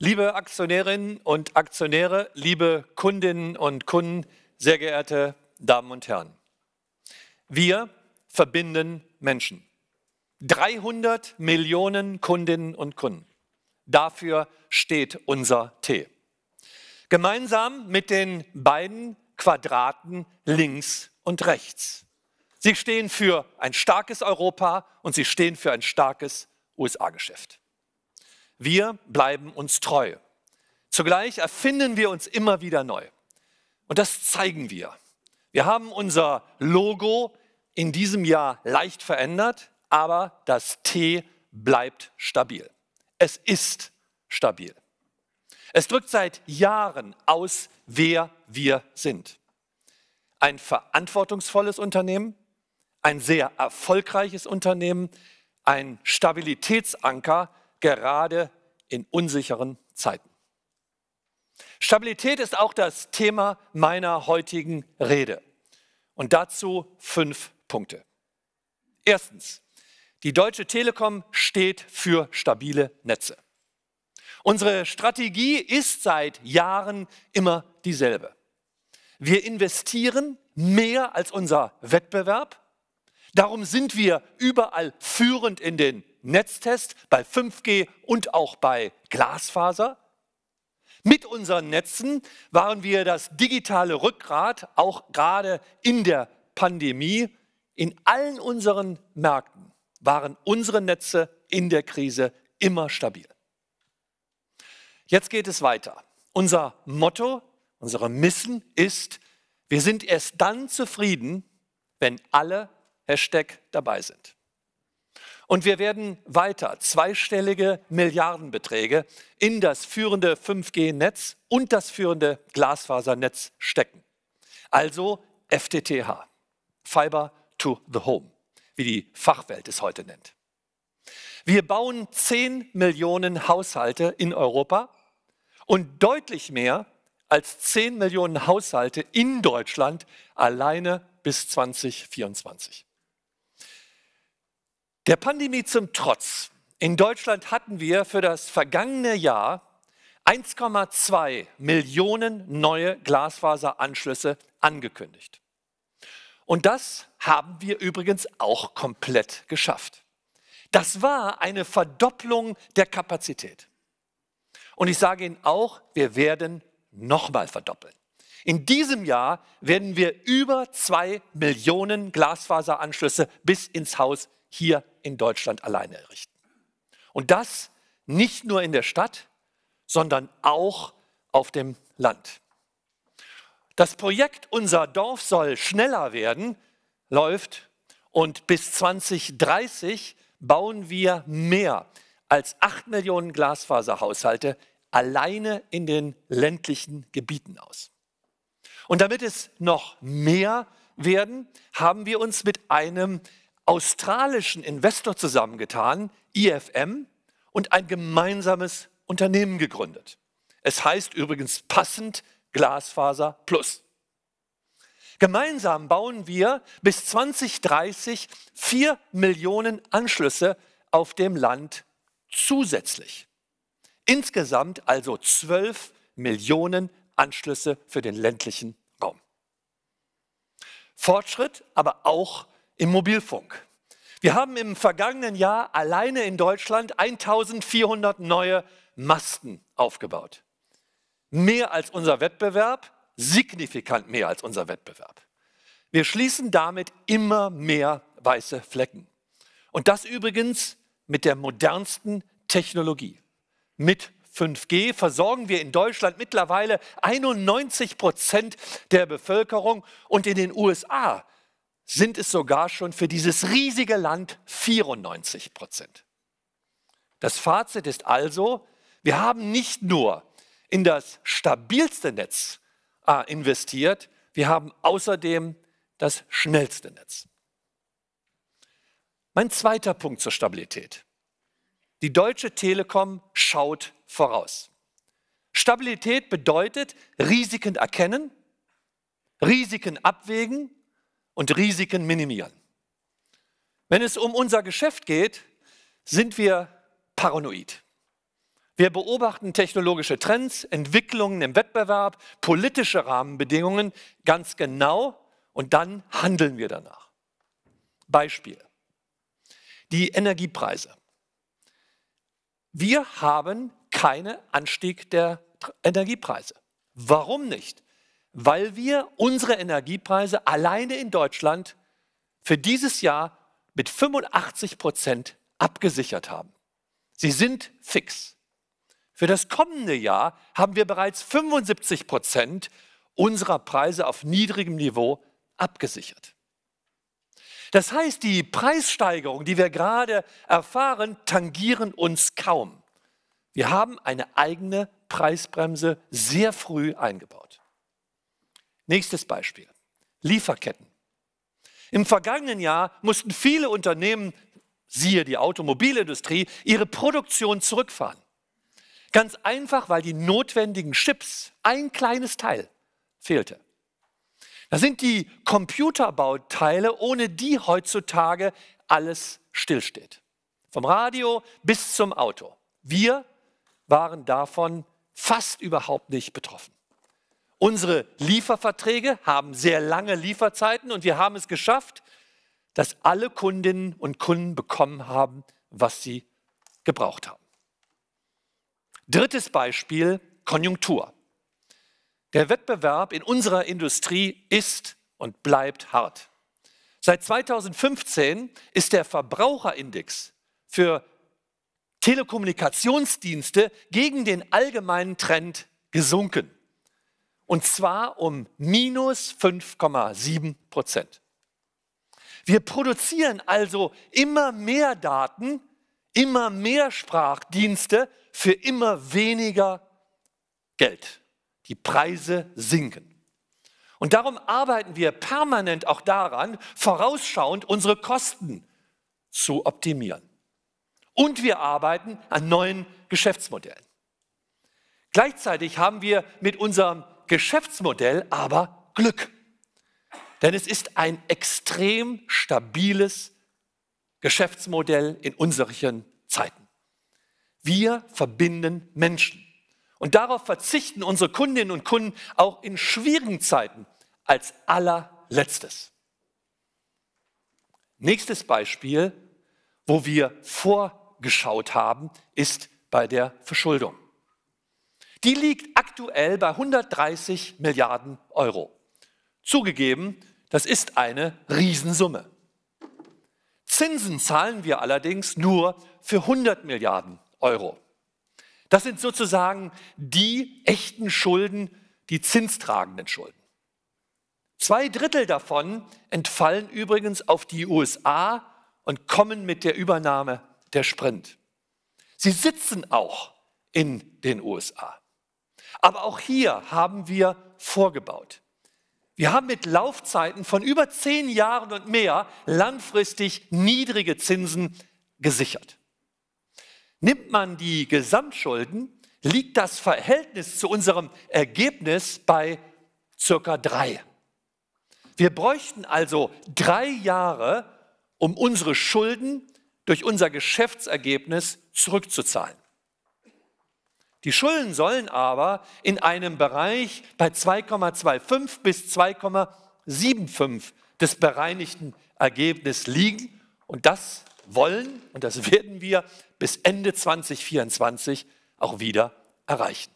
Liebe Aktionärinnen und Aktionäre, liebe Kundinnen und Kunden, sehr geehrte Damen und Herren, wir verbinden Menschen. 300 Millionen Kundinnen und Kunden. Dafür steht unser T. Gemeinsam mit den beiden Quadraten links und rechts. Sie stehen für ein starkes Europa und sie stehen für ein starkes USA-Geschäft. Wir bleiben uns treu. Zugleich erfinden wir uns immer wieder neu. Und das zeigen wir. Wir haben unser Logo in diesem Jahr leicht verändert, aber das T bleibt stabil. Es ist stabil. Es drückt seit Jahren aus, wer wir sind. Ein verantwortungsvolles Unternehmen, ein sehr erfolgreiches Unternehmen, ein Stabilitätsanker gerade in unsicheren Zeiten. Stabilität ist auch das Thema meiner heutigen Rede. Und dazu fünf Punkte. Erstens, die Deutsche Telekom steht für stabile Netze. Unsere Strategie ist seit Jahren immer dieselbe. Wir investieren mehr als unser Wettbewerb. Darum sind wir überall führend in den Netztest, bei 5G und auch bei Glasfaser. Mit unseren Netzen waren wir das digitale Rückgrat, auch gerade in der Pandemie. In allen unseren Märkten waren unsere Netze in der Krise immer stabil. Jetzt geht es weiter. Unser Motto, unsere Missen ist, wir sind erst dann zufrieden, wenn alle Hashtag dabei sind. Und wir werden weiter zweistellige Milliardenbeträge in das führende 5G-Netz und das führende Glasfasernetz stecken. Also FTTH, Fiber to the Home, wie die Fachwelt es heute nennt. Wir bauen 10 Millionen Haushalte in Europa und deutlich mehr als 10 Millionen Haushalte in Deutschland alleine bis 2024. Der Pandemie zum Trotz. In Deutschland hatten wir für das vergangene Jahr 1,2 Millionen neue Glasfaseranschlüsse angekündigt. Und das haben wir übrigens auch komplett geschafft. Das war eine Verdopplung der Kapazität. Und ich sage Ihnen auch, wir werden nochmal verdoppeln. In diesem Jahr werden wir über 2 Millionen Glasfaseranschlüsse bis ins Haus hier in Deutschland alleine errichten. Und das nicht nur in der Stadt, sondern auch auf dem Land. Das Projekt Unser Dorf soll schneller werden läuft und bis 2030 bauen wir mehr als 8 Millionen Glasfaserhaushalte alleine in den ländlichen Gebieten aus. Und damit es noch mehr werden, haben wir uns mit einem australischen Investor zusammengetan, IFM, und ein gemeinsames Unternehmen gegründet. Es heißt übrigens passend Glasfaser Plus. Gemeinsam bauen wir bis 2030 vier Millionen Anschlüsse auf dem Land zusätzlich. Insgesamt also zwölf Millionen Anschlüsse für den ländlichen Raum. Fortschritt, aber auch im Mobilfunk. Wir haben im vergangenen Jahr alleine in Deutschland 1400 neue Masten aufgebaut. Mehr als unser Wettbewerb, signifikant mehr als unser Wettbewerb. Wir schließen damit immer mehr weiße Flecken. Und das übrigens mit der modernsten Technologie. Mit 5G versorgen wir in Deutschland mittlerweile 91 Prozent der Bevölkerung und in den USA sind es sogar schon für dieses riesige Land 94 Prozent. Das Fazit ist also, wir haben nicht nur in das stabilste Netz ah, investiert, wir haben außerdem das schnellste Netz. Mein zweiter Punkt zur Stabilität. Die Deutsche Telekom schaut voraus. Stabilität bedeutet Risiken erkennen, Risiken abwägen und Risiken minimieren. Wenn es um unser Geschäft geht, sind wir paranoid. Wir beobachten technologische Trends, Entwicklungen im Wettbewerb, politische Rahmenbedingungen ganz genau und dann handeln wir danach. Beispiel. Die Energiepreise. Wir haben keinen Anstieg der Energiepreise. Warum nicht? weil wir unsere Energiepreise alleine in Deutschland für dieses Jahr mit 85 Prozent abgesichert haben. Sie sind fix. Für das kommende Jahr haben wir bereits 75 Prozent unserer Preise auf niedrigem Niveau abgesichert. Das heißt, die Preissteigerungen, die wir gerade erfahren, tangieren uns kaum. Wir haben eine eigene Preisbremse sehr früh eingebaut. Nächstes Beispiel. Lieferketten. Im vergangenen Jahr mussten viele Unternehmen, siehe die Automobilindustrie, ihre Produktion zurückfahren. Ganz einfach, weil die notwendigen Chips, ein kleines Teil, fehlte. Das sind die Computerbauteile, ohne die heutzutage alles stillsteht. Vom Radio bis zum Auto. Wir waren davon fast überhaupt nicht betroffen. Unsere Lieferverträge haben sehr lange Lieferzeiten und wir haben es geschafft, dass alle Kundinnen und Kunden bekommen haben, was sie gebraucht haben. Drittes Beispiel, Konjunktur. Der Wettbewerb in unserer Industrie ist und bleibt hart. Seit 2015 ist der Verbraucherindex für Telekommunikationsdienste gegen den allgemeinen Trend gesunken. Und zwar um minus 5,7 Prozent. Wir produzieren also immer mehr Daten, immer mehr Sprachdienste für immer weniger Geld. Die Preise sinken. Und darum arbeiten wir permanent auch daran, vorausschauend unsere Kosten zu optimieren. Und wir arbeiten an neuen Geschäftsmodellen. Gleichzeitig haben wir mit unserem Geschäftsmodell aber Glück. Denn es ist ein extrem stabiles Geschäftsmodell in unseren Zeiten. Wir verbinden Menschen. Und darauf verzichten unsere Kundinnen und Kunden auch in schwierigen Zeiten als allerletztes. Nächstes Beispiel, wo wir vorgeschaut haben, ist bei der Verschuldung. Die liegt aktuell bei 130 Milliarden Euro. Zugegeben, das ist eine Riesensumme. Zinsen zahlen wir allerdings nur für 100 Milliarden Euro. Das sind sozusagen die echten Schulden, die zinstragenden Schulden. Zwei Drittel davon entfallen übrigens auf die USA und kommen mit der Übernahme der Sprint. Sie sitzen auch in den USA. Aber auch hier haben wir vorgebaut. Wir haben mit Laufzeiten von über zehn Jahren und mehr langfristig niedrige Zinsen gesichert. Nimmt man die Gesamtschulden, liegt das Verhältnis zu unserem Ergebnis bei circa drei. Wir bräuchten also drei Jahre, um unsere Schulden durch unser Geschäftsergebnis zurückzuzahlen. Die Schulden sollen aber in einem Bereich bei 2,25 bis 2,75 des bereinigten Ergebnisses liegen. Und das wollen und das werden wir bis Ende 2024 auch wieder erreichen.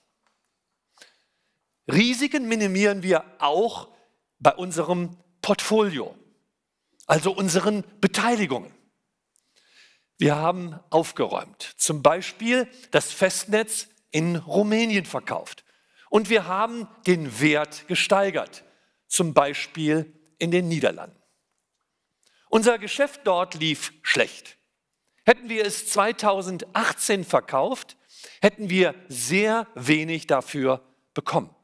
Risiken minimieren wir auch bei unserem Portfolio, also unseren Beteiligungen. Wir haben aufgeräumt, zum Beispiel das Festnetz in Rumänien verkauft. Und wir haben den Wert gesteigert, zum Beispiel in den Niederlanden. Unser Geschäft dort lief schlecht. Hätten wir es 2018 verkauft, hätten wir sehr wenig dafür bekommen.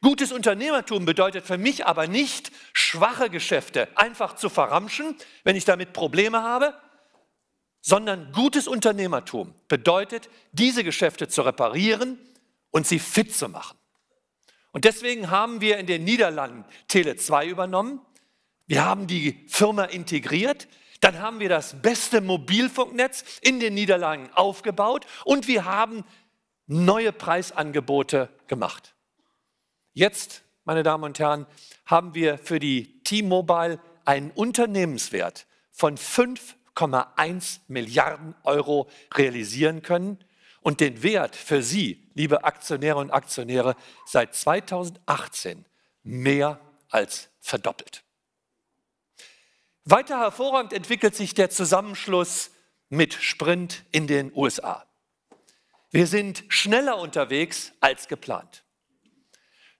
Gutes Unternehmertum bedeutet für mich aber nicht, schwache Geschäfte einfach zu verramschen, wenn ich damit Probleme habe, sondern gutes Unternehmertum bedeutet, diese Geschäfte zu reparieren und sie fit zu machen. Und deswegen haben wir in den Niederlanden Tele 2 übernommen. Wir haben die Firma integriert. Dann haben wir das beste Mobilfunknetz in den Niederlanden aufgebaut und wir haben neue Preisangebote gemacht. Jetzt, meine Damen und Herren, haben wir für die T-Mobile einen Unternehmenswert von 5 1,1 Milliarden Euro realisieren können und den Wert für Sie, liebe Aktionäre und Aktionäre, seit 2018 mehr als verdoppelt. Weiter hervorragend entwickelt sich der Zusammenschluss mit Sprint in den USA. Wir sind schneller unterwegs als geplant.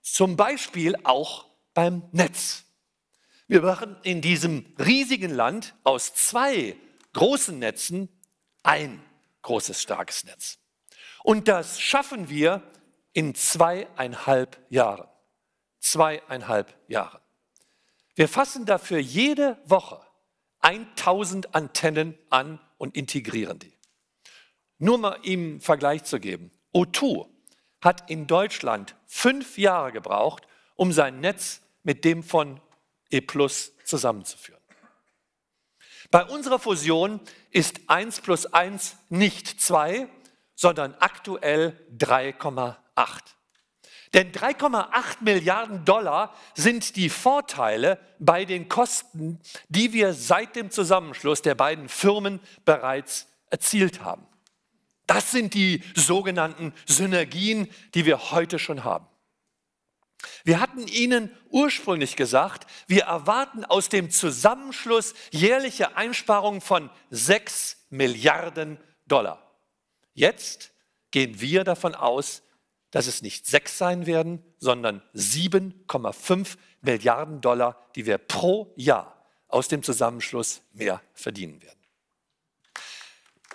Zum Beispiel auch beim Netz. Wir machen in diesem riesigen Land aus zwei großen Netzen ein großes, starkes Netz. Und das schaffen wir in zweieinhalb Jahren. Zweieinhalb Jahren. Wir fassen dafür jede Woche 1000 Antennen an und integrieren die. Nur mal im Vergleich zu geben. O2 hat in Deutschland fünf Jahre gebraucht, um sein Netz mit dem von E Plus zusammenzuführen. Bei unserer Fusion ist 1 plus 1 nicht 2, sondern aktuell 3,8. Denn 3,8 Milliarden Dollar sind die Vorteile bei den Kosten, die wir seit dem Zusammenschluss der beiden Firmen bereits erzielt haben. Das sind die sogenannten Synergien, die wir heute schon haben. Wir hatten Ihnen ursprünglich gesagt, wir erwarten aus dem Zusammenschluss jährliche Einsparungen von 6 Milliarden Dollar. Jetzt gehen wir davon aus, dass es nicht 6 sein werden, sondern 7,5 Milliarden Dollar, die wir pro Jahr aus dem Zusammenschluss mehr verdienen werden.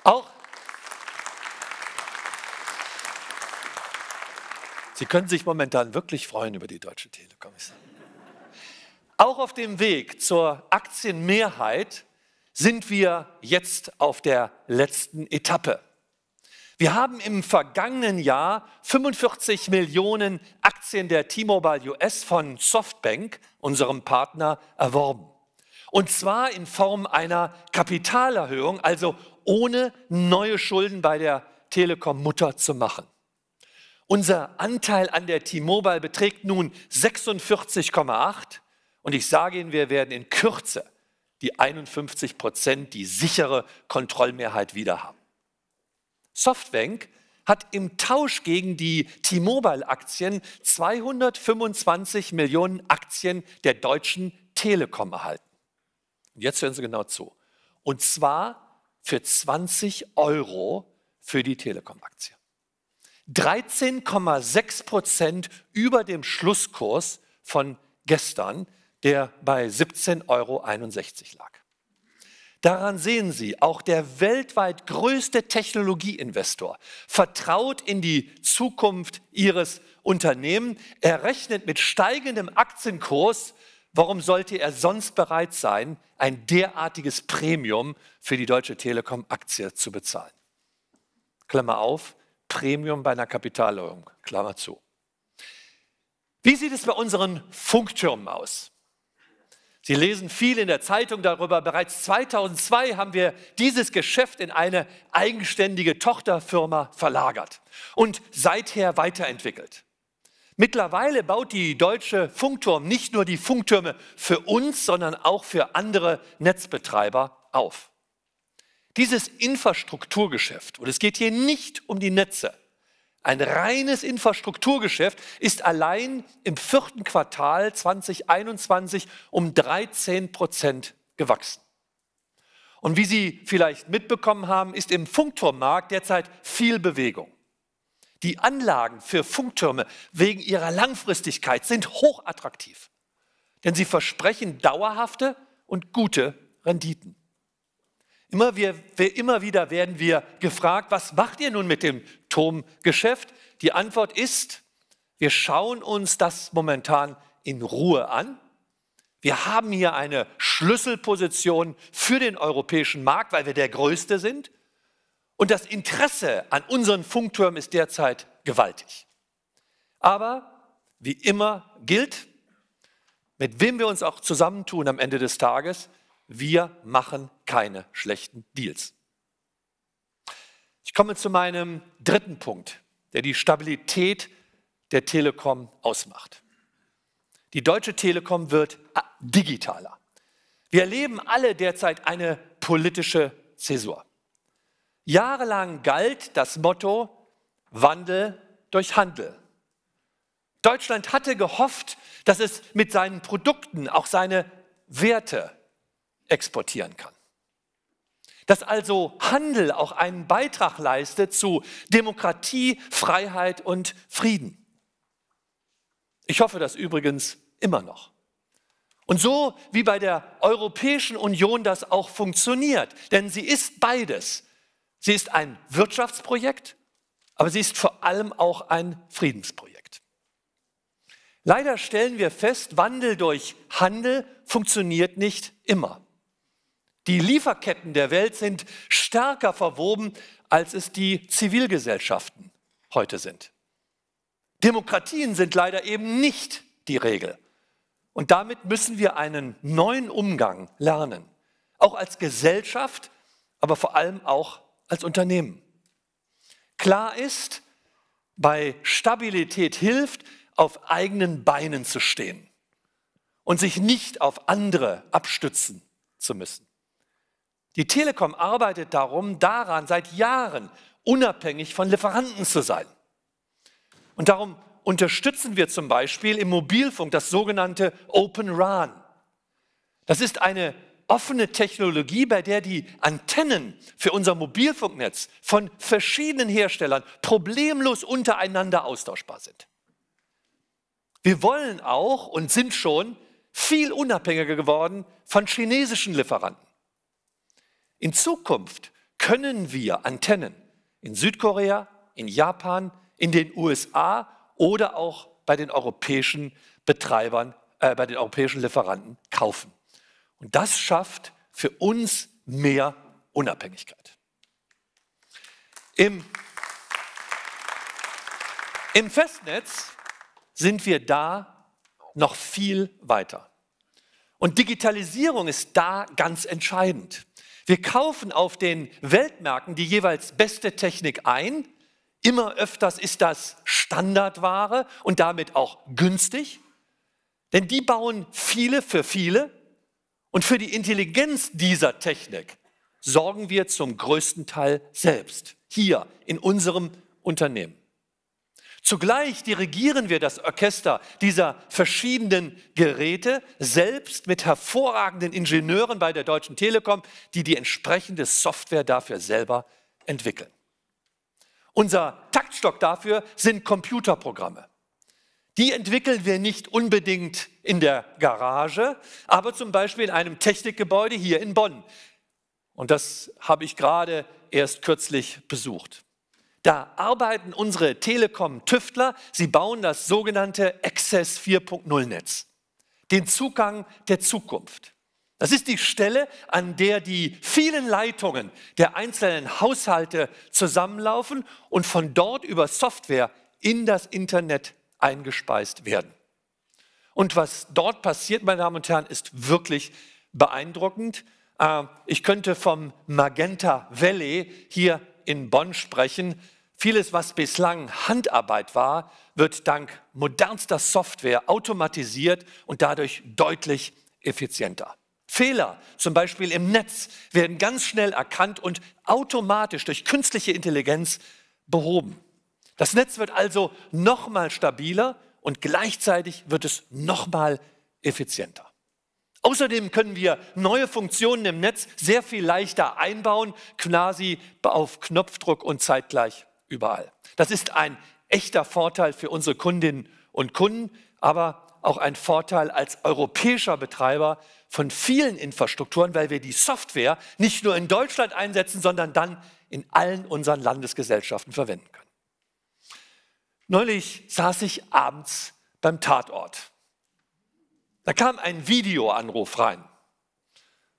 Auch Sie können sich momentan wirklich freuen über die Deutsche Telekom. Auch auf dem Weg zur Aktienmehrheit sind wir jetzt auf der letzten Etappe. Wir haben im vergangenen Jahr 45 Millionen Aktien der T-Mobile US von Softbank, unserem Partner, erworben. Und zwar in Form einer Kapitalerhöhung, also ohne neue Schulden bei der Telekom Mutter zu machen. Unser Anteil an der T-Mobile beträgt nun 46,8 und ich sage Ihnen, wir werden in Kürze die 51 Prozent, die sichere Kontrollmehrheit wieder haben. Softbank hat im Tausch gegen die T-Mobile-Aktien 225 Millionen Aktien der deutschen Telekom erhalten. Und jetzt hören Sie genau zu. Und zwar für 20 Euro für die telekom aktien 13,6 Prozent über dem Schlusskurs von gestern, der bei 17,61 Euro lag. Daran sehen Sie, auch der weltweit größte Technologieinvestor vertraut in die Zukunft Ihres Unternehmens. Er rechnet mit steigendem Aktienkurs. Warum sollte er sonst bereit sein, ein derartiges Premium für die Deutsche Telekom-Aktie zu bezahlen? Klammer auf, Premium bei einer Kapitalerhöhung. Klammer zu. Wie sieht es bei unseren Funktürmen aus? Sie lesen viel in der Zeitung darüber. Bereits 2002 haben wir dieses Geschäft in eine eigenständige Tochterfirma verlagert und seither weiterentwickelt. Mittlerweile baut die Deutsche Funkturm nicht nur die Funktürme für uns, sondern auch für andere Netzbetreiber auf. Dieses Infrastrukturgeschäft, und es geht hier nicht um die Netze, ein reines Infrastrukturgeschäft ist allein im vierten Quartal 2021 um 13 Prozent gewachsen. Und wie Sie vielleicht mitbekommen haben, ist im Funkturmmarkt derzeit viel Bewegung. Die Anlagen für Funktürme wegen ihrer Langfristigkeit sind hochattraktiv, denn sie versprechen dauerhafte und gute Renditen. Immer, wir, immer wieder werden wir gefragt, was macht ihr nun mit dem Turmgeschäft? Die Antwort ist, wir schauen uns das momentan in Ruhe an. Wir haben hier eine Schlüsselposition für den europäischen Markt, weil wir der Größte sind. Und das Interesse an unseren Funktürmen ist derzeit gewaltig. Aber wie immer gilt, mit wem wir uns auch zusammentun am Ende des Tages, wir machen keine schlechten Deals. Ich komme zu meinem dritten Punkt, der die Stabilität der Telekom ausmacht. Die Deutsche Telekom wird digitaler. Wir erleben alle derzeit eine politische Zäsur. Jahrelang galt das Motto Wandel durch Handel. Deutschland hatte gehofft, dass es mit seinen Produkten auch seine Werte exportieren kann. Dass also Handel auch einen Beitrag leistet zu Demokratie, Freiheit und Frieden. Ich hoffe das übrigens immer noch. Und so wie bei der Europäischen Union das auch funktioniert, denn sie ist beides. Sie ist ein Wirtschaftsprojekt, aber sie ist vor allem auch ein Friedensprojekt. Leider stellen wir fest, Wandel durch Handel funktioniert nicht immer. Die Lieferketten der Welt sind stärker verwoben, als es die Zivilgesellschaften heute sind. Demokratien sind leider eben nicht die Regel. Und damit müssen wir einen neuen Umgang lernen. Auch als Gesellschaft, aber vor allem auch als Unternehmen. Klar ist, bei Stabilität hilft, auf eigenen Beinen zu stehen und sich nicht auf andere abstützen zu müssen. Die Telekom arbeitet darum, daran seit Jahren unabhängig von Lieferanten zu sein. Und darum unterstützen wir zum Beispiel im Mobilfunk das sogenannte Open RAN. Das ist eine offene Technologie, bei der die Antennen für unser Mobilfunknetz von verschiedenen Herstellern problemlos untereinander austauschbar sind. Wir wollen auch und sind schon viel unabhängiger geworden von chinesischen Lieferanten. In Zukunft können wir Antennen in Südkorea, in Japan, in den USA oder auch bei den europäischen Betreibern, äh, bei den europäischen Lieferanten kaufen. Und das schafft für uns mehr Unabhängigkeit. Im, im Festnetz sind wir da noch viel weiter. Und Digitalisierung ist da ganz entscheidend. Wir kaufen auf den Weltmärkten die jeweils beste Technik ein. Immer öfters ist das Standardware und damit auch günstig. Denn die bauen viele für viele. Und für die Intelligenz dieser Technik sorgen wir zum größten Teil selbst, hier in unserem Unternehmen. Zugleich dirigieren wir das Orchester dieser verschiedenen Geräte selbst mit hervorragenden Ingenieuren bei der Deutschen Telekom, die die entsprechende Software dafür selber entwickeln. Unser Taktstock dafür sind Computerprogramme. Die entwickeln wir nicht unbedingt in der Garage, aber zum Beispiel in einem Technikgebäude hier in Bonn. Und das habe ich gerade erst kürzlich besucht. Da arbeiten unsere Telekom-Tüftler, sie bauen das sogenannte Access 4.0 Netz, den Zugang der Zukunft. Das ist die Stelle, an der die vielen Leitungen der einzelnen Haushalte zusammenlaufen und von dort über Software in das Internet eingespeist werden. Und was dort passiert, meine Damen und Herren, ist wirklich beeindruckend. Äh, ich könnte vom Magenta Valley hier in Bonn sprechen. Vieles, was bislang Handarbeit war, wird dank modernster Software automatisiert und dadurch deutlich effizienter. Fehler, zum Beispiel im Netz, werden ganz schnell erkannt und automatisch durch künstliche Intelligenz behoben. Das Netz wird also nochmal stabiler und gleichzeitig wird es nochmal effizienter. Außerdem können wir neue Funktionen im Netz sehr viel leichter einbauen, quasi auf Knopfdruck und zeitgleich überall. Das ist ein echter Vorteil für unsere Kundinnen und Kunden, aber auch ein Vorteil als europäischer Betreiber von vielen Infrastrukturen, weil wir die Software nicht nur in Deutschland einsetzen, sondern dann in allen unseren Landesgesellschaften verwenden können. Neulich saß ich abends beim Tatort. Da kam ein Videoanruf rein.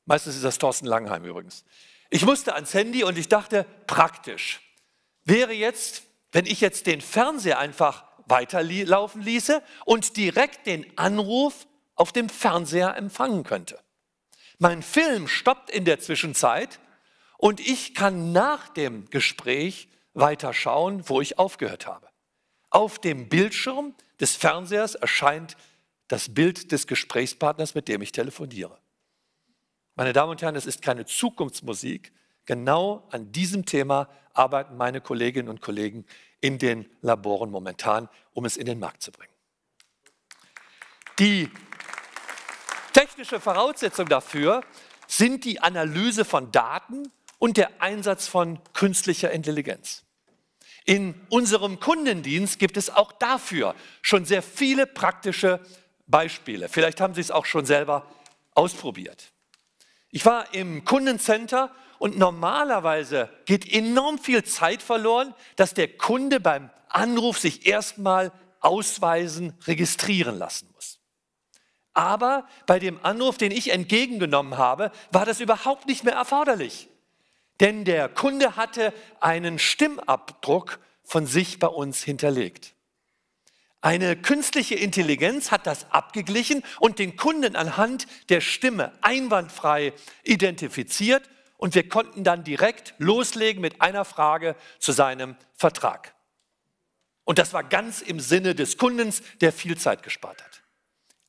Meistens ist das Thorsten Langheim übrigens. Ich musste ans Handy und ich dachte, praktisch wäre jetzt, wenn ich jetzt den Fernseher einfach weiterlaufen ließe und direkt den Anruf auf dem Fernseher empfangen könnte. Mein Film stoppt in der Zwischenzeit und ich kann nach dem Gespräch weiterschauen, wo ich aufgehört habe. Auf dem Bildschirm des Fernsehers erscheint das Bild des Gesprächspartners, mit dem ich telefoniere. Meine Damen und Herren, es ist keine Zukunftsmusik, Genau an diesem Thema arbeiten meine Kolleginnen und Kollegen in den Laboren momentan, um es in den Markt zu bringen. Die technische Voraussetzung dafür sind die Analyse von Daten und der Einsatz von künstlicher Intelligenz. In unserem Kundendienst gibt es auch dafür schon sehr viele praktische Beispiele. Vielleicht haben Sie es auch schon selber ausprobiert. Ich war im Kundencenter und normalerweise geht enorm viel Zeit verloren, dass der Kunde beim Anruf sich erstmal ausweisen, registrieren lassen muss. Aber bei dem Anruf, den ich entgegengenommen habe, war das überhaupt nicht mehr erforderlich. Denn der Kunde hatte einen Stimmabdruck von sich bei uns hinterlegt. Eine künstliche Intelligenz hat das abgeglichen und den Kunden anhand der Stimme einwandfrei identifiziert und wir konnten dann direkt loslegen mit einer Frage zu seinem Vertrag. Und das war ganz im Sinne des Kundens, der viel Zeit gespart hat.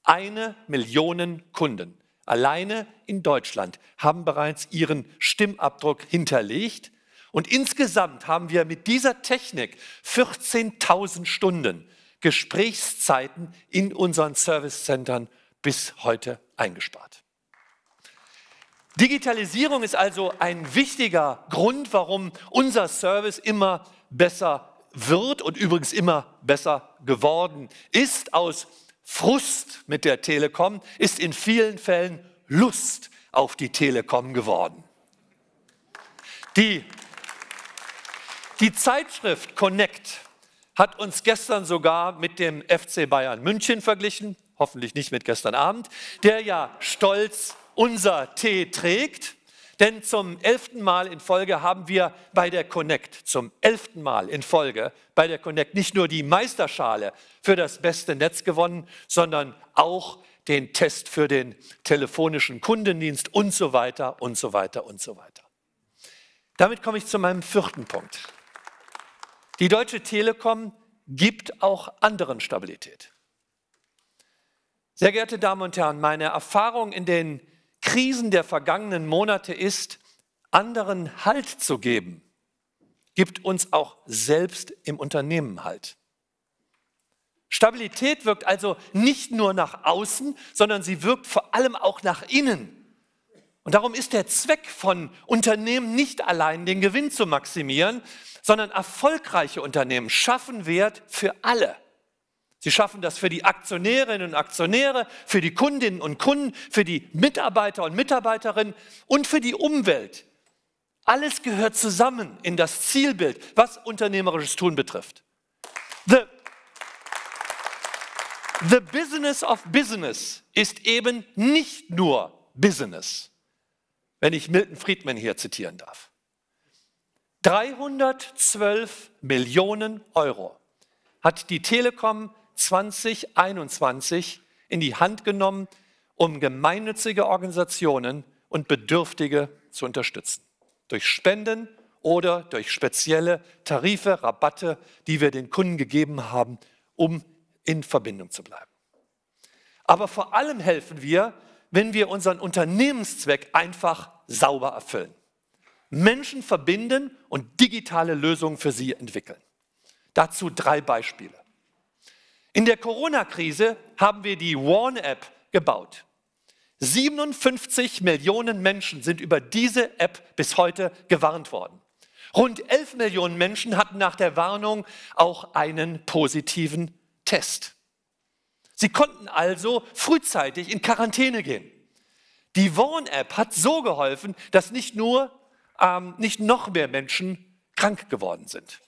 Eine Million Kunden alleine in Deutschland haben bereits ihren Stimmabdruck hinterlegt. Und insgesamt haben wir mit dieser Technik 14.000 Stunden Gesprächszeiten in unseren Servicecentern bis heute eingespart. Digitalisierung ist also ein wichtiger Grund, warum unser Service immer besser wird und übrigens immer besser geworden ist. Aus Frust mit der Telekom ist in vielen Fällen Lust auf die Telekom geworden. Die, die Zeitschrift Connect hat uns gestern sogar mit dem FC Bayern München verglichen, hoffentlich nicht mit gestern Abend, der ja stolz unser Tee trägt. Denn zum elften Mal in Folge haben wir bei der Connect, zum elften Mal in Folge bei der Connect nicht nur die Meisterschale für das beste Netz gewonnen, sondern auch den Test für den telefonischen Kundendienst und so weiter und so weiter und so weiter. Damit komme ich zu meinem vierten Punkt. Die Deutsche Telekom gibt auch anderen Stabilität. Sehr geehrte Damen und Herren, meine Erfahrung in den Krisen der vergangenen Monate ist, anderen Halt zu geben, gibt uns auch selbst im Unternehmen Halt. Stabilität wirkt also nicht nur nach außen, sondern sie wirkt vor allem auch nach innen. Und darum ist der Zweck von Unternehmen nicht allein, den Gewinn zu maximieren, sondern erfolgreiche Unternehmen schaffen Wert für alle. Sie schaffen das für die Aktionärinnen und Aktionäre, für die Kundinnen und Kunden, für die Mitarbeiter und Mitarbeiterinnen und für die Umwelt. Alles gehört zusammen in das Zielbild, was unternehmerisches Tun betrifft. The, the business of business ist eben nicht nur Business, wenn ich Milton Friedman hier zitieren darf. 312 Millionen Euro hat die Telekom 2021 in die Hand genommen, um gemeinnützige Organisationen und Bedürftige zu unterstützen. Durch Spenden oder durch spezielle Tarife, Rabatte, die wir den Kunden gegeben haben, um in Verbindung zu bleiben. Aber vor allem helfen wir, wenn wir unseren Unternehmenszweck einfach sauber erfüllen. Menschen verbinden und digitale Lösungen für sie entwickeln. Dazu drei Beispiele. In der Corona-Krise haben wir die Warn-App gebaut. 57 Millionen Menschen sind über diese App bis heute gewarnt worden. Rund 11 Millionen Menschen hatten nach der Warnung auch einen positiven Test. Sie konnten also frühzeitig in Quarantäne gehen. Die Warn-App hat so geholfen, dass nicht nur ähm, nicht noch mehr Menschen krank geworden sind.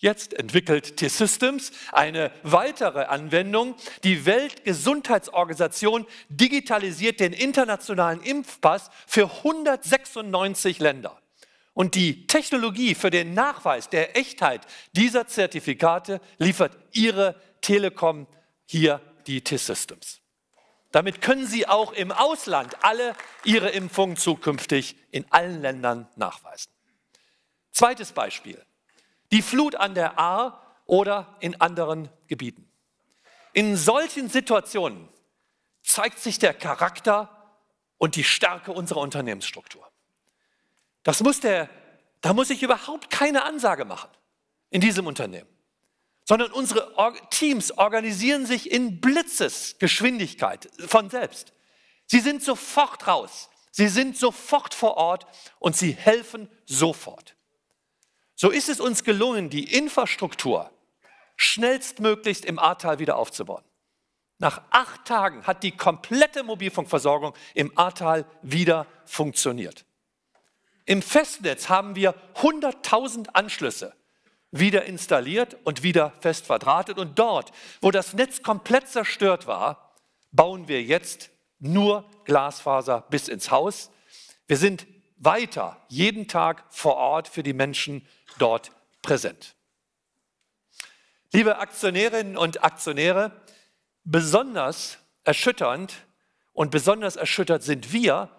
Jetzt entwickelt T-Systems eine weitere Anwendung. Die Weltgesundheitsorganisation digitalisiert den internationalen Impfpass für 196 Länder. Und die Technologie für den Nachweis der Echtheit dieser Zertifikate liefert Ihre Telekom hier, die T-Systems. Damit können Sie auch im Ausland alle Ihre Impfungen zukünftig in allen Ländern nachweisen. Zweites Beispiel. Die Flut an der Ahr oder in anderen Gebieten. In solchen Situationen zeigt sich der Charakter und die Stärke unserer Unternehmensstruktur. Das muss der, da muss ich überhaupt keine Ansage machen in diesem Unternehmen, sondern unsere Teams organisieren sich in Blitzesgeschwindigkeit von selbst. Sie sind sofort raus, sie sind sofort vor Ort und sie helfen sofort. So ist es uns gelungen, die Infrastruktur schnellstmöglichst im Ahrtal wieder aufzubauen. Nach acht Tagen hat die komplette Mobilfunkversorgung im Ahrtal wieder funktioniert. Im Festnetz haben wir 100.000 Anschlüsse wieder installiert und wieder fest verdrahtet. Und dort, wo das Netz komplett zerstört war, bauen wir jetzt nur Glasfaser bis ins Haus. Wir sind weiter, jeden Tag vor Ort für die Menschen dort präsent. Liebe Aktionärinnen und Aktionäre, besonders erschütternd und besonders erschüttert sind wir,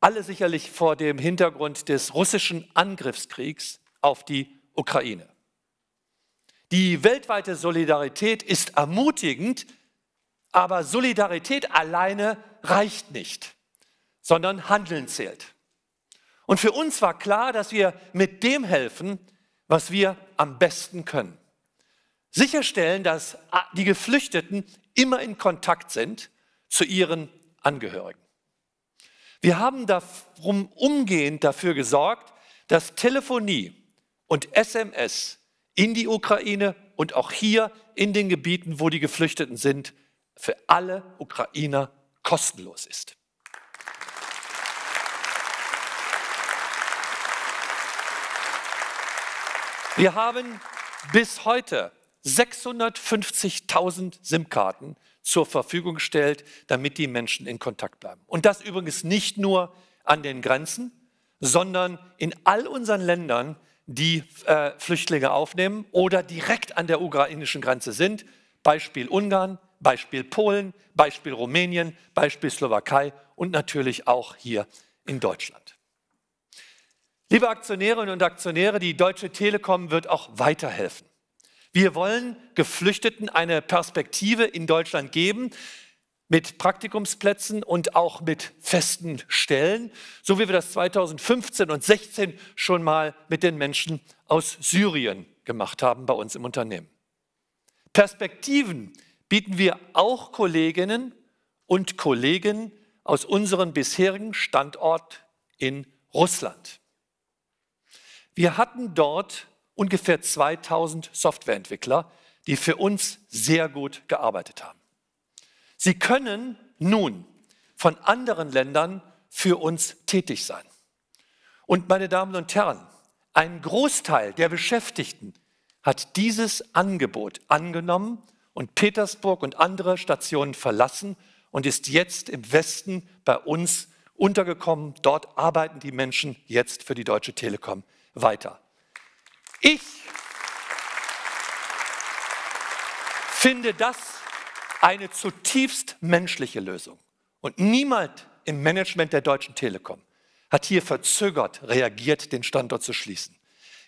alle sicherlich vor dem Hintergrund des russischen Angriffskriegs auf die Ukraine. Die weltweite Solidarität ist ermutigend, aber Solidarität alleine reicht nicht, sondern Handeln zählt. Und für uns war klar, dass wir mit dem helfen, was wir am besten können. Sicherstellen, dass die Geflüchteten immer in Kontakt sind zu ihren Angehörigen. Wir haben darum umgehend dafür gesorgt, dass Telefonie und SMS in die Ukraine und auch hier in den Gebieten, wo die Geflüchteten sind, für alle Ukrainer kostenlos ist. Wir haben bis heute 650.000 SIM-Karten zur Verfügung gestellt, damit die Menschen in Kontakt bleiben. Und das übrigens nicht nur an den Grenzen, sondern in all unseren Ländern, die äh, Flüchtlinge aufnehmen oder direkt an der ukrainischen Grenze sind. Beispiel Ungarn, Beispiel Polen, Beispiel Rumänien, Beispiel Slowakei und natürlich auch hier in Deutschland. Liebe Aktionärinnen und Aktionäre, die Deutsche Telekom wird auch weiterhelfen. Wir wollen Geflüchteten eine Perspektive in Deutschland geben mit Praktikumsplätzen und auch mit festen Stellen, so wie wir das 2015 und 2016 schon mal mit den Menschen aus Syrien gemacht haben bei uns im Unternehmen. Perspektiven bieten wir auch Kolleginnen und Kollegen aus unserem bisherigen Standort in Russland. Wir hatten dort ungefähr 2000 Softwareentwickler, die für uns sehr gut gearbeitet haben. Sie können nun von anderen Ländern für uns tätig sein. Und meine Damen und Herren, ein Großteil der Beschäftigten hat dieses Angebot angenommen und Petersburg und andere Stationen verlassen und ist jetzt im Westen bei uns untergekommen. Dort arbeiten die Menschen jetzt für die Deutsche Telekom weiter. Ich finde das eine zutiefst menschliche Lösung. Und niemand im Management der Deutschen Telekom hat hier verzögert reagiert, den Standort zu schließen.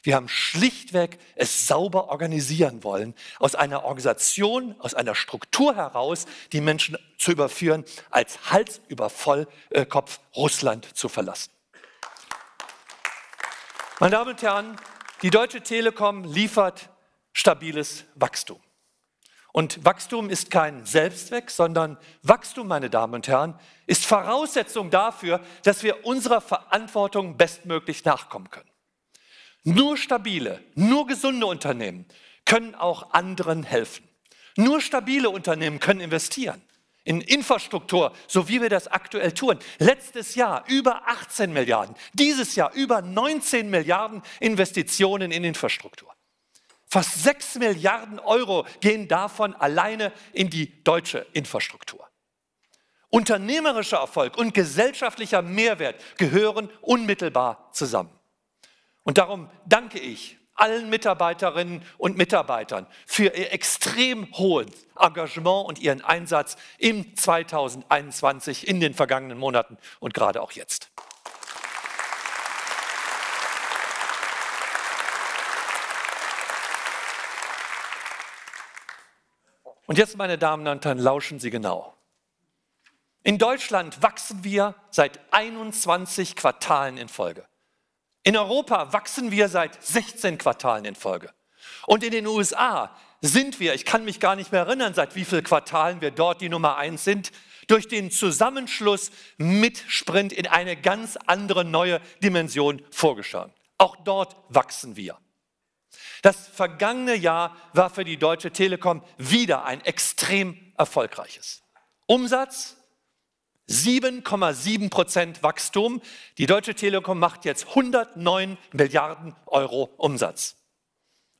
Wir haben schlichtweg es sauber organisieren wollen, aus einer Organisation, aus einer Struktur heraus, die Menschen zu überführen, als Hals über Vollkopf äh, Russland zu verlassen. Meine Damen und Herren, die Deutsche Telekom liefert stabiles Wachstum. Und Wachstum ist kein Selbstzweck, sondern Wachstum, meine Damen und Herren, ist Voraussetzung dafür, dass wir unserer Verantwortung bestmöglich nachkommen können. Nur stabile, nur gesunde Unternehmen können auch anderen helfen. Nur stabile Unternehmen können investieren in Infrastruktur, so wie wir das aktuell tun. Letztes Jahr über 18 Milliarden, dieses Jahr über 19 Milliarden Investitionen in Infrastruktur. Fast 6 Milliarden Euro gehen davon alleine in die deutsche Infrastruktur. Unternehmerischer Erfolg und gesellschaftlicher Mehrwert gehören unmittelbar zusammen. Und darum danke ich allen Mitarbeiterinnen und Mitarbeitern für ihr extrem hohes Engagement und ihren Einsatz im 2021 in den vergangenen Monaten und gerade auch jetzt. Und jetzt, meine Damen und Herren, lauschen Sie genau. In Deutschland wachsen wir seit 21 Quartalen in Folge. In Europa wachsen wir seit 16 Quartalen in Folge. Und in den USA sind wir, ich kann mich gar nicht mehr erinnern, seit wie vielen Quartalen wir dort die Nummer eins sind, durch den Zusammenschluss mit Sprint in eine ganz andere neue Dimension vorgeschlagen. Auch dort wachsen wir. Das vergangene Jahr war für die Deutsche Telekom wieder ein extrem erfolgreiches. Umsatz 7,7 Prozent Wachstum. Die Deutsche Telekom macht jetzt 109 Milliarden Euro Umsatz.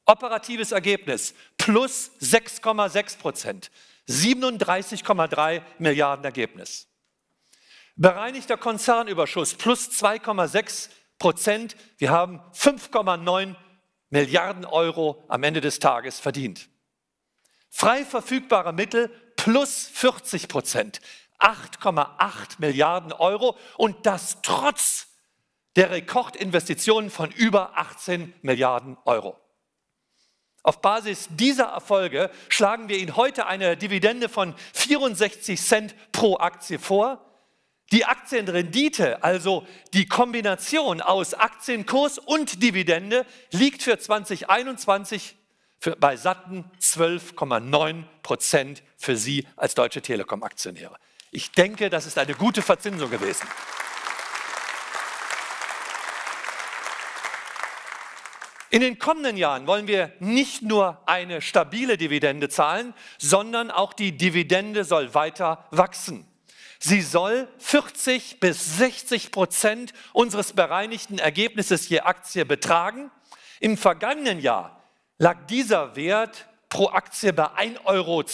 Operatives Ergebnis plus 6,6 Prozent. 37,3 Milliarden Ergebnis. Bereinigter Konzernüberschuss plus 2,6 Prozent. Wir haben 5,9 Milliarden Euro am Ende des Tages verdient. Frei verfügbare Mittel plus 40 Prozent. 8,8 Milliarden Euro und das trotz der Rekordinvestitionen von über 18 Milliarden Euro. Auf Basis dieser Erfolge schlagen wir Ihnen heute eine Dividende von 64 Cent pro Aktie vor. Die Aktienrendite, also die Kombination aus Aktienkurs und Dividende, liegt für 2021 für, bei satten 12,9 Prozent für Sie als Deutsche Telekom-Aktionäre. Ich denke, das ist eine gute Verzinsung gewesen. In den kommenden Jahren wollen wir nicht nur eine stabile Dividende zahlen, sondern auch die Dividende soll weiter wachsen. Sie soll 40 bis 60 Prozent unseres bereinigten Ergebnisses je Aktie betragen. Im vergangenen Jahr lag dieser Wert pro Aktie bei 1,22 Euro.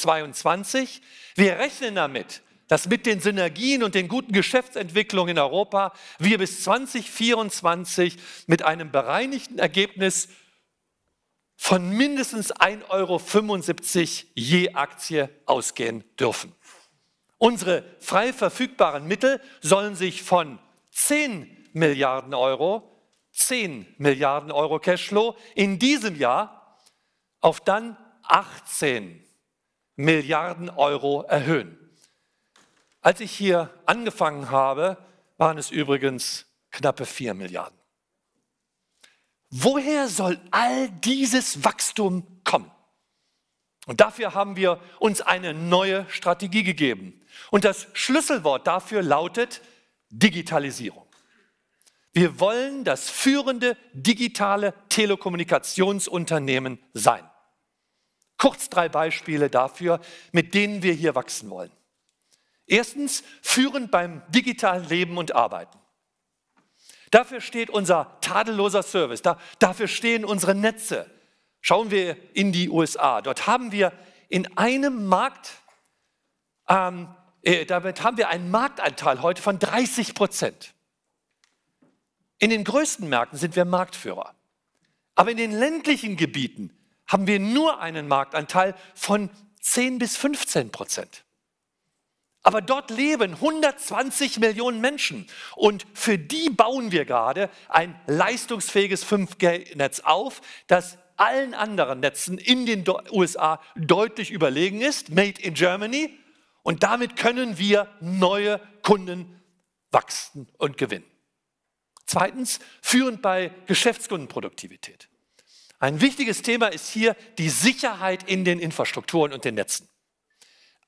Wir rechnen damit, dass mit den Synergien und den guten Geschäftsentwicklungen in Europa wir bis 2024 mit einem bereinigten Ergebnis von mindestens 1,75 Euro je Aktie ausgehen dürfen. Unsere frei verfügbaren Mittel sollen sich von 10 Milliarden Euro, 10 Milliarden Euro Cashflow in diesem Jahr auf dann 18 Milliarden Euro erhöhen. Als ich hier angefangen habe, waren es übrigens knappe 4 Milliarden. Woher soll all dieses Wachstum kommen? Und dafür haben wir uns eine neue Strategie gegeben. Und das Schlüsselwort dafür lautet Digitalisierung. Wir wollen das führende digitale Telekommunikationsunternehmen sein. Kurz drei Beispiele dafür, mit denen wir hier wachsen wollen. Erstens, führend beim digitalen Leben und Arbeiten. Dafür steht unser tadelloser Service, da, dafür stehen unsere Netze. Schauen wir in die USA. Dort haben wir in einem Markt, ähm, äh, damit haben wir einen Marktanteil heute von 30 Prozent. In den größten Märkten sind wir Marktführer. Aber in den ländlichen Gebieten haben wir nur einen Marktanteil von 10 bis 15 Prozent. Aber dort leben 120 Millionen Menschen und für die bauen wir gerade ein leistungsfähiges 5G-Netz auf, das allen anderen Netzen in den USA deutlich überlegen ist, made in Germany. Und damit können wir neue Kunden wachsen und gewinnen. Zweitens, führend bei Geschäftskundenproduktivität. Ein wichtiges Thema ist hier die Sicherheit in den Infrastrukturen und den Netzen.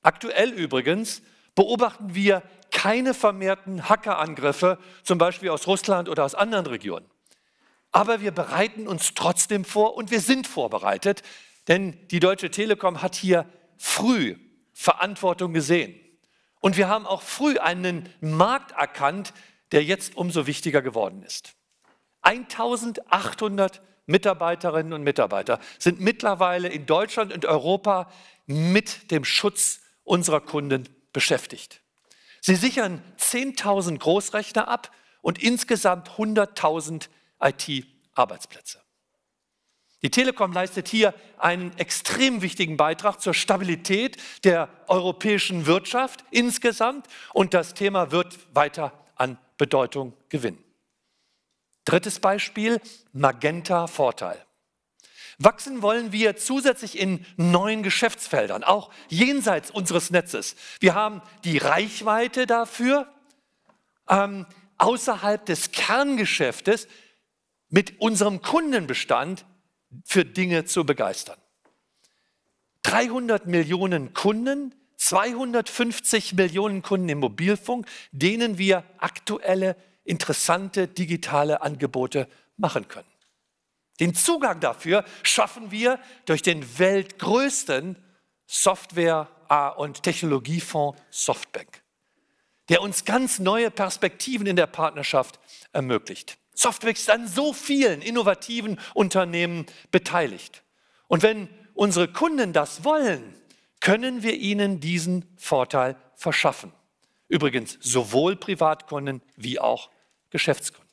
Aktuell übrigens beobachten wir keine vermehrten Hackerangriffe, zum Beispiel aus Russland oder aus anderen Regionen. Aber wir bereiten uns trotzdem vor und wir sind vorbereitet, denn die Deutsche Telekom hat hier früh Verantwortung gesehen. Und wir haben auch früh einen Markt erkannt, der jetzt umso wichtiger geworden ist. 1800 Mitarbeiterinnen und Mitarbeiter sind mittlerweile in Deutschland und Europa mit dem Schutz unserer Kunden beschäftigt. Sie sichern 10.000 Großrechner ab und insgesamt 100.000 IT-Arbeitsplätze. Die Telekom leistet hier einen extrem wichtigen Beitrag zur Stabilität der europäischen Wirtschaft insgesamt und das Thema wird weiter an Bedeutung gewinnen. Drittes Beispiel, Magenta Vorteil. Wachsen wollen wir zusätzlich in neuen Geschäftsfeldern, auch jenseits unseres Netzes. Wir haben die Reichweite dafür, ähm, außerhalb des Kerngeschäftes mit unserem Kundenbestand für Dinge zu begeistern. 300 Millionen Kunden, 250 Millionen Kunden im Mobilfunk, denen wir aktuelle, interessante digitale Angebote machen können. Den Zugang dafür schaffen wir durch den weltgrößten Software- und Technologiefonds Softbank, der uns ganz neue Perspektiven in der Partnerschaft ermöglicht. Softbank ist an so vielen innovativen Unternehmen beteiligt. Und wenn unsere Kunden das wollen, können wir ihnen diesen Vorteil verschaffen. Übrigens sowohl Privatkunden wie auch Geschäftskunden.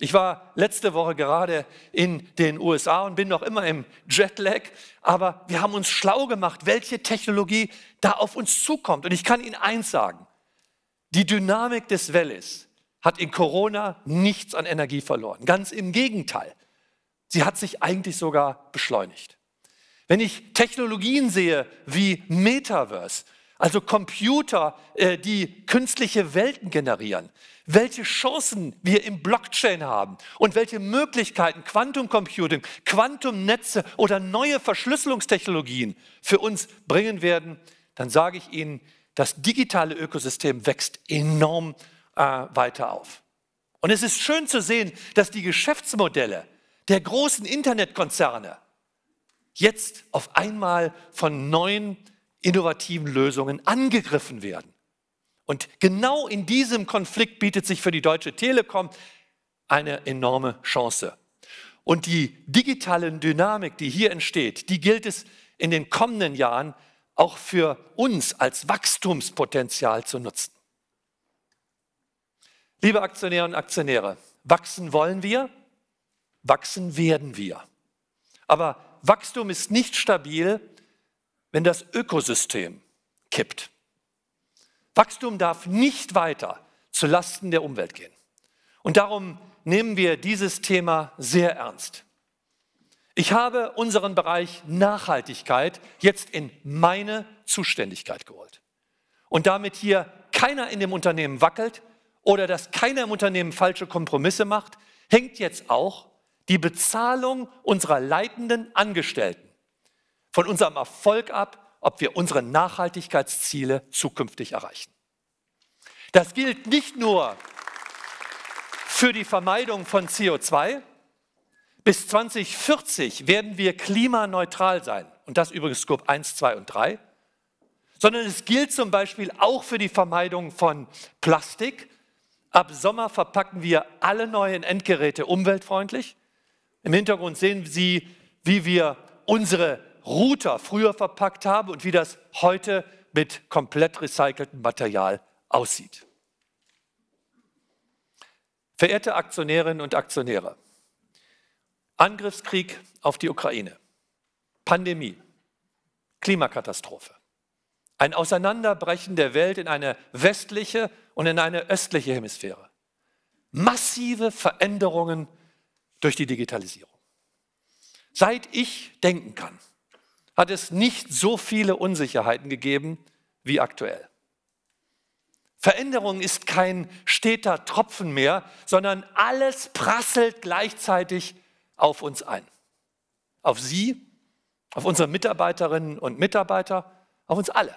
Ich war letzte Woche gerade in den USA und bin noch immer im Jetlag, aber wir haben uns schlau gemacht, welche Technologie da auf uns zukommt. Und ich kann Ihnen eins sagen, die Dynamik des Welles hat in Corona nichts an Energie verloren. Ganz im Gegenteil, sie hat sich eigentlich sogar beschleunigt. Wenn ich Technologien sehe wie Metaverse, also Computer, äh, die künstliche Welten generieren. Welche Chancen wir im Blockchain haben und welche Möglichkeiten Quantum Computing, Quantumnetze oder neue Verschlüsselungstechnologien für uns bringen werden, dann sage ich Ihnen, das digitale Ökosystem wächst enorm äh, weiter auf. Und es ist schön zu sehen, dass die Geschäftsmodelle der großen Internetkonzerne jetzt auf einmal von neuen innovativen Lösungen angegriffen werden. Und genau in diesem Konflikt bietet sich für die Deutsche Telekom eine enorme Chance. Und die digitale Dynamik, die hier entsteht, die gilt es in den kommenden Jahren auch für uns als Wachstumspotenzial zu nutzen. Liebe Aktionäre und Aktionäre, wachsen wollen wir, wachsen werden wir. Aber Wachstum ist nicht stabil, wenn das Ökosystem kippt. Wachstum darf nicht weiter zu Lasten der Umwelt gehen. Und darum nehmen wir dieses Thema sehr ernst. Ich habe unseren Bereich Nachhaltigkeit jetzt in meine Zuständigkeit geholt. Und damit hier keiner in dem Unternehmen wackelt oder dass keiner im Unternehmen falsche Kompromisse macht, hängt jetzt auch die Bezahlung unserer leitenden Angestellten von unserem Erfolg ab, ob wir unsere Nachhaltigkeitsziele zukünftig erreichen. Das gilt nicht nur für die Vermeidung von CO2. Bis 2040 werden wir klimaneutral sein. Und das übrigens Scope 1, 2 und 3. Sondern es gilt zum Beispiel auch für die Vermeidung von Plastik. Ab Sommer verpacken wir alle neuen Endgeräte umweltfreundlich. Im Hintergrund sehen Sie, wie wir unsere Router früher verpackt habe und wie das heute mit komplett recyceltem Material aussieht. Verehrte Aktionärinnen und Aktionäre, Angriffskrieg auf die Ukraine, Pandemie, Klimakatastrophe, ein Auseinanderbrechen der Welt in eine westliche und in eine östliche Hemisphäre, massive Veränderungen durch die Digitalisierung. Seit ich denken kann, hat es nicht so viele Unsicherheiten gegeben wie aktuell. Veränderung ist kein steter Tropfen mehr, sondern alles prasselt gleichzeitig auf uns ein. Auf Sie, auf unsere Mitarbeiterinnen und Mitarbeiter, auf uns alle.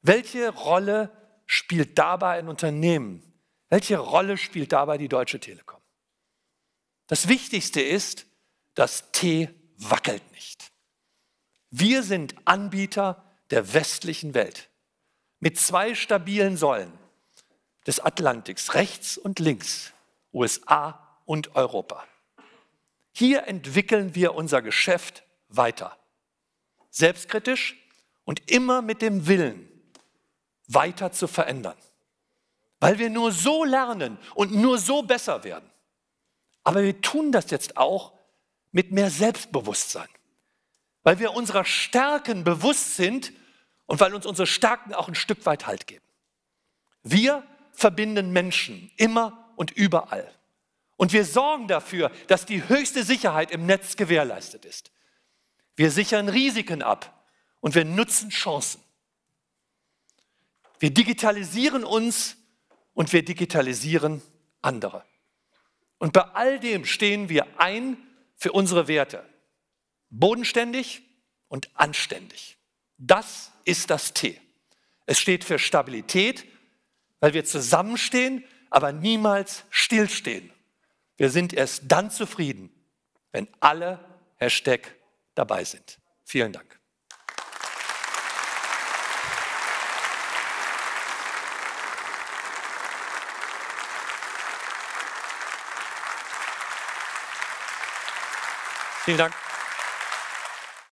Welche Rolle spielt dabei ein Unternehmen? Welche Rolle spielt dabei die Deutsche Telekom? Das Wichtigste ist, das T wackelt nicht. Wir sind Anbieter der westlichen Welt mit zwei stabilen Säulen des Atlantiks, rechts und links, USA und Europa. Hier entwickeln wir unser Geschäft weiter, selbstkritisch und immer mit dem Willen, weiter zu verändern, weil wir nur so lernen und nur so besser werden. Aber wir tun das jetzt auch mit mehr Selbstbewusstsein weil wir unserer Stärken bewusst sind und weil uns unsere Stärken auch ein Stück weit Halt geben. Wir verbinden Menschen immer und überall. Und wir sorgen dafür, dass die höchste Sicherheit im Netz gewährleistet ist. Wir sichern Risiken ab und wir nutzen Chancen. Wir digitalisieren uns und wir digitalisieren andere. Und bei all dem stehen wir ein für unsere Werte bodenständig und anständig. Das ist das T. Es steht für Stabilität, weil wir zusammenstehen, aber niemals stillstehen. Wir sind erst dann zufrieden, wenn alle Hashtag dabei sind. Vielen Dank. Vielen Dank.